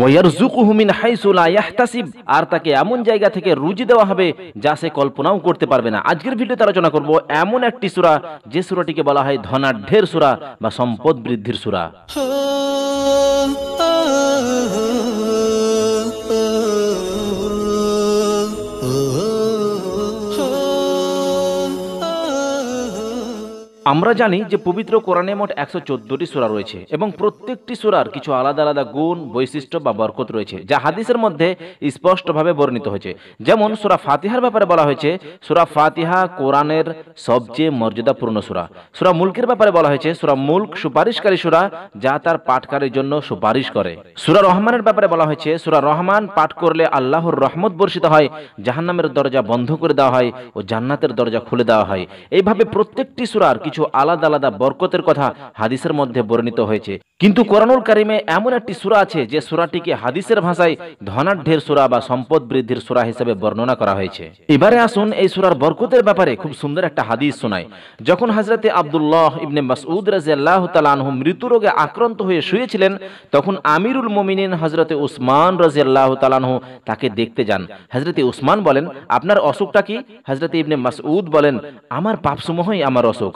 আর তাকে এমন জায়গা থেকে রুজি দেওয়া হবে যা সে কল্পনাও করতে পারবে না আজকের ভিডিওতে আলোচনা করব এমন একটি সুরা যে সুরাটিকে বলা হয় ধনাঢ্যের সুরা বা সম্পদ বৃদ্ধির সুরা আমরা জানি যে পবিত্র কোরআনে মোট একশো চোদ্দটি সুরা রয়েছে এবং প্রত্যেকটি সুরার কিছু আলাদা আলাদা গুণ বৈশিষ্ট্য বা বরকত রয়েছে যা হাদিসের মধ্যে স্পষ্টভাবে বর্ণিত হয়েছে যেমন সুরা ফাতিহার ব্যাপারে বলা হয়েছে সুরা ফাতিহা কোরআনের সবচেয়ে মর্যাদাপূর্ণ সুরা সুরা মুল্কের ব্যাপারে বলা হয়েছে সুরা মুল্ক সুপারিশকারী সুরা যা তার পাঠকারীর জন্য সুপারিশ করে সুরা রহমানের ব্যাপারে বলা হয়েছে সুরা রহমান পাঠ করলে আল্লাহর রহমত বর্ষিত হয় জাহান্নামের দরজা বন্ধ করে দেওয়া হয় ও জান্নাতের দরজা খুলে দেওয়া হয় এইভাবে প্রত্যেকটি সুরার কিছু কিছু আলাদা আলাদা বরকতের কথা হাদিসের মধ্যে বর্ণিত হয়েছে কিন্তু কোরআনুল কারিমে এমন একটি সুরা আছে যে সুরাটিকে হাদিসের ভাষায় ধনাঢ্যের সুরা বা সম্পদ বৃদ্ধির সুরা হিসেবে বর্ণনা করা হয়েছে এবারে আসুন এই সুরার বরকতের ব্যাপারে খুব সুন্দর একটা হাদিস শোনায় যখন হাজরতে আবদুল্লাহ ইবনে মাসউদ রাজিয়াল্লাহ তালাহ মৃত্যু রোগে আক্রান্ত হয়ে শুয়েছিলেন তখন আমিরুল মমিনিন হজরতে উসমান রাজিয়াল্লাহ তালাহ তাকে দেখতে যান হজরতে উসমান বলেন আপনার অসুখটা কি হজরতে ইবনে মাসউদ বলেন আমার পাপসমূহই আমার অসুখ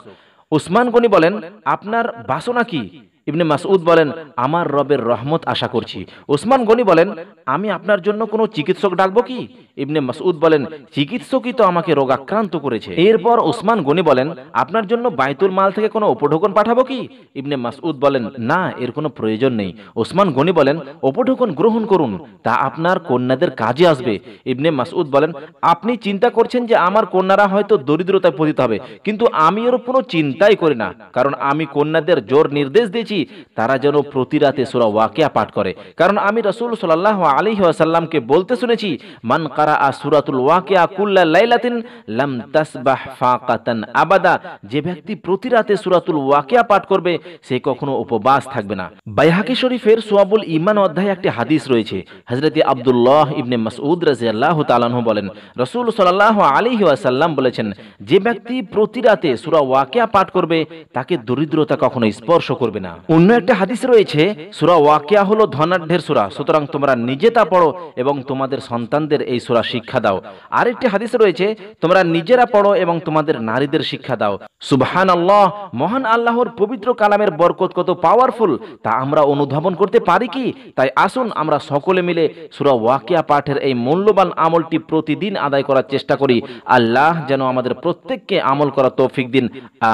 উসমান গনি বলেন আপনার বাসনা কি ইবনে মাসউদ বলেন আমার রবের রহমত আশা করছি ওসমান গনি বলেন আমি আপনার জন্য কোনো চিকিৎসক ডাকবো কি ইবনে মাসউদ বলেন চিকিৎসকই তো আমাকে রোগাক্রান্ত করেছে এরপর ওসমান গনি বলেন আপনার জন্য বাইতুল মাল থেকে কোনো উপঢোকন পাঠাবো কি ইবনে মাসউদ বলেন না এর কোনো প্রয়োজন নেই ওসমান গনি বলেন উপঢোকন গ্রহণ করুন তা আপনার কন্যাদের কাজে আসবে ইবনে মাসউদ বলেন আপনি চিন্তা করছেন যে আমার কন্যারা হয়তো দরিদ্রতায় পতিত হবে কিন্তু আমি এর কোনো চিন্তাই করি না কারণ আমি কন্যাদের জোর নির্দেশ দিয়েছি দিচ্ছি তারা যেন প্রতি রাতে সুরা ওয়াকিয়া পাঠ করে কারণ আমি রসুল সাল্লাহ আলী আসাল্লামকে বলতে শুনেছি মান কারা আ সুরাতুল ওয়াকিয়া কুল্লা লাইলাতিন লাম তাসবাহ ফাকাতান আবাদা যে ব্যক্তি প্রতি রাতে সুরাতুল ওয়াকিয়া পাঠ করবে সে কখনো উপবাস থাকবে না বাইহাকি শরীফের সোয়াবুল ইমান অধ্যায় একটি হাদিস রয়েছে হজরতি আবদুল্লাহ ইবনে মাসউদ রাজি আল্লাহ তালাহ বলেন রসুল সাল্লাহ আলী আসাল্লাম বলেছেন যে ব্যক্তি প্রতি রাতে সুরা ওয়াকিয়া পাঠ করবে তাকে দরিদ্রতা কখনো স্পর্শ করবে না অন্য একটা হাদিস রয়েছে সুরা ওয়াকিয়া হলো ধনাঢ্যের সুরা সুতরাং তোমরা নিজে তা পড়ো এবং তোমাদের সন্তানদের এই সুরা শিক্ষা দাও আরেকটি হাদিস রয়েছে তোমরা নিজেরা পড়ো এবং তোমাদের নারীদের শিক্ষা দাও সুবহান আল্লাহ মহান আল্লাহর পবিত্র কালামের বরকত কত পাওয়ারফুল তা আমরা অনুধাবন করতে পারি কি তাই আসুন আমরা সকলে মিলে সুরা ওয়াকিয়া পাঠের এই মূল্যবান আমলটি প্রতিদিন আদায় করার চেষ্টা করি আল্লাহ যেন আমাদের প্রত্যেককে আমল করা তৌফিক দিন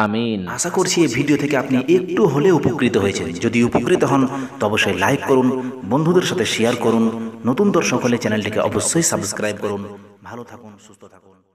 আমিন আশা করছি এই ভিডিও থেকে আপনি একটু হলে উপকৃত হয়েছেন যদি উপকৃত হন তো অবশ্যই লাইক করুন বন্ধুদের সাথে শেয়ার করুন নতুন দর্শক হলে চ্যানেলটিকে অবশ্যই সাবস্ক্রাইব করুন ভালো থাকুন সুস্থ থাকুন